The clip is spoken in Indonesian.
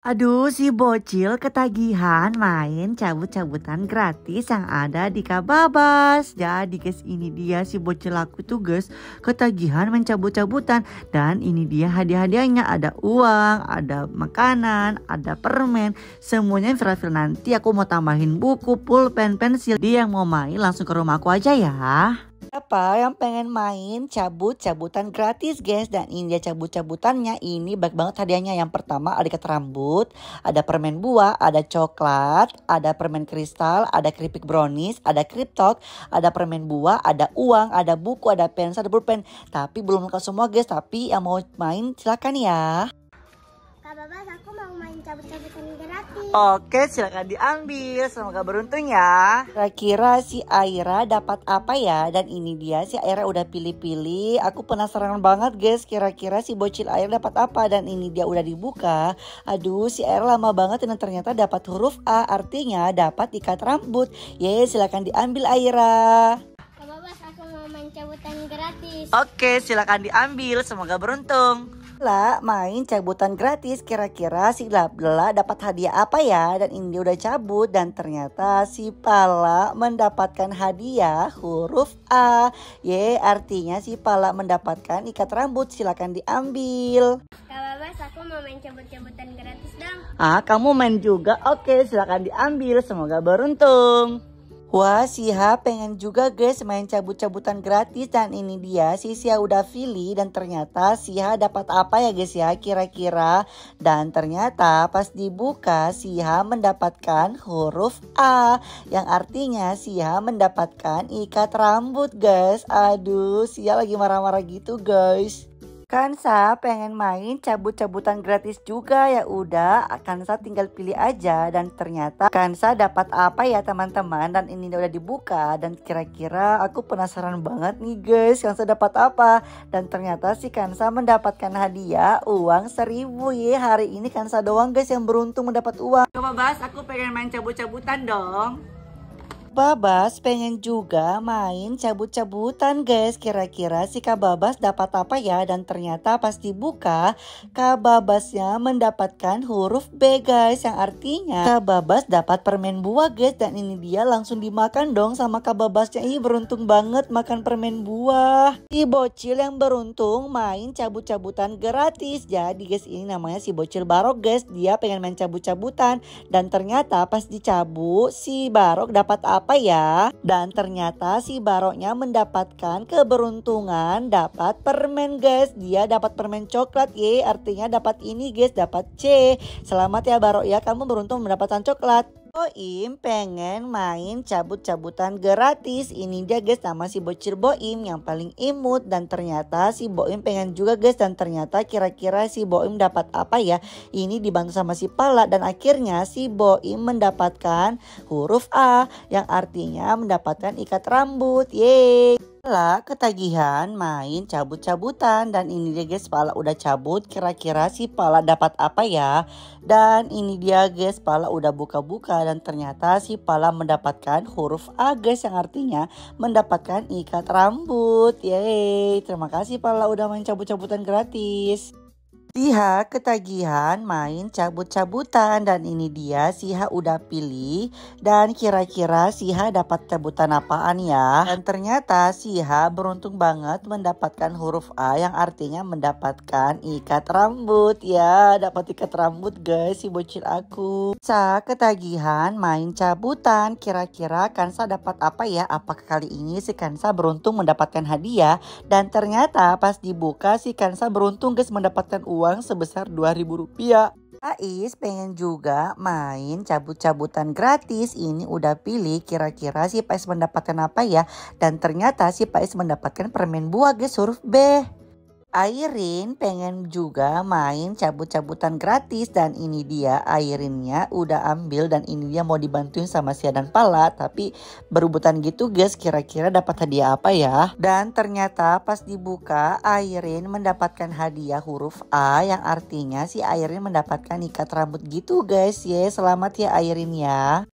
Aduh, si bocil ketagihan main cabut-cabutan gratis yang ada di Kababas. Jadi guys, ini dia si bocil aku tuh guys, ketagihan main cabut-cabutan. Dan ini dia hadiah-hadiahnya, ada uang, ada makanan, ada permen. Semuanya yang viral nanti aku mau tambahin buku, pulpen, pensil. Dia yang mau main langsung ke rumah aku aja ya siapa yang pengen main cabut-cabutan gratis guys dan ini dia cabut-cabutannya ini baik banget hadiahnya yang pertama ada ikat rambut ada permen buah ada coklat ada permen kristal ada keripik brownies ada kriptok ada permen buah ada uang ada buku ada pensil ada pulpen tapi belum lengkap semua guys tapi yang mau main silakan ya Kak Bapak, Oke, silakan diambil. Semoga beruntung ya. Kira-kira si Aira dapat apa ya? Dan ini dia si Aira udah pilih-pilih. Aku penasaran banget, guys. Kira-kira si bocil air dapat apa? Dan ini dia udah dibuka. Aduh, si Aira lama banget dan ternyata dapat huruf A. Artinya dapat ikat rambut. Ye, silakan diambil Aira. aku mau mencabutan gratis. Oke, silakan diambil. Semoga beruntung. Bella main cabutan gratis kira-kira si Bella dapat hadiah apa ya dan ini udah cabut dan ternyata si Pala mendapatkan hadiah huruf A Y artinya si Pala mendapatkan ikat rambut silakan diambil Kak Babas, aku mau main cabut-cabutan gratis dong Ah kamu main juga oke silakan diambil semoga beruntung Wah, Siha pengen juga guys main cabut-cabutan gratis dan ini dia si Siha udah pilih dan ternyata Siha dapat apa ya guys ya kira-kira dan ternyata pas dibuka Siha mendapatkan huruf A yang artinya Siha mendapatkan ikat rambut guys. Aduh, Siha lagi marah-marah gitu guys. Kansa pengen main cabut-cabutan gratis juga ya udah Kansa tinggal pilih aja dan ternyata Kansa dapat apa ya teman-teman dan ini udah dibuka dan kira-kira aku penasaran banget nih guys Kansa dapat apa dan ternyata si Kansa mendapatkan hadiah uang seribu ya hari ini Kansa doang guys yang beruntung mendapat uang Coba Bas aku pengen main cabut-cabutan dong Babas pengen juga main cabut-cabutan guys. Kira-kira si Kak Babas dapat apa ya? Dan ternyata pas dibuka Kak Babasnya mendapatkan huruf B guys. Yang artinya Kak Babas dapat permen buah guys. Dan ini dia langsung dimakan dong sama Kak Babasnya. Ih beruntung banget makan permen buah. Si bocil yang beruntung main cabut-cabutan gratis. Jadi guys ini namanya si bocil barok guys. Dia pengen main cabut-cabutan. Dan ternyata pas dicabut si barok dapat apa? apa ya? Dan ternyata si baroknya mendapatkan keberuntungan dapat permen guys. Dia dapat permen coklat Y, artinya dapat ini guys, dapat C. Selamat ya barok ya, kamu beruntung mendapatkan coklat. Boim pengen main cabut-cabutan gratis. Ini dia guys nama si bocil Boim yang paling imut dan ternyata si Boim pengen juga guys dan ternyata kira-kira si Boim dapat apa ya? Ini dibantu sama si Pala dan akhirnya si Boim mendapatkan huruf A yang artinya mendapatkan ikat rambut. Yeay. Pala ketagihan main cabut-cabutan dan ini dia guys Pala udah cabut kira-kira si Pala dapat apa ya dan ini dia guys Pala udah buka-buka dan ternyata si Pala mendapatkan huruf A guys yang artinya mendapatkan ikat rambut yeay terima kasih Pala udah main cabut-cabutan gratis Siha ketagihan main cabut-cabutan dan ini dia Siha udah pilih dan kira-kira Siha dapat cabutan apaan ya. Dan ternyata Siha beruntung banget mendapatkan huruf A yang artinya mendapatkan ikat rambut ya. Dapat ikat rambut guys si bocil aku. Sa ketagihan main cabutan kira-kira Kansa dapat apa ya? Apakah kali ini si Kansa beruntung mendapatkan hadiah? Dan ternyata pas dibuka si Kansa beruntung guys mendapatkan uang uang sebesar Rp2.000. Ais pengen juga main cabut-cabutan gratis. Ini udah pilih kira-kira si Pais mendapatkan apa ya. Dan ternyata si Pais mendapatkan permen buah guys huruf B. Airin pengen juga main cabut-cabutan gratis dan ini dia Airinnya udah ambil dan ini dia mau dibantuin sama Sia dan Pala tapi berubutan gitu guys kira-kira dapat hadiah apa ya dan ternyata pas dibuka Airin mendapatkan hadiah huruf A yang artinya si Airin mendapatkan ikat rambut gitu guys ya selamat ya Airin ya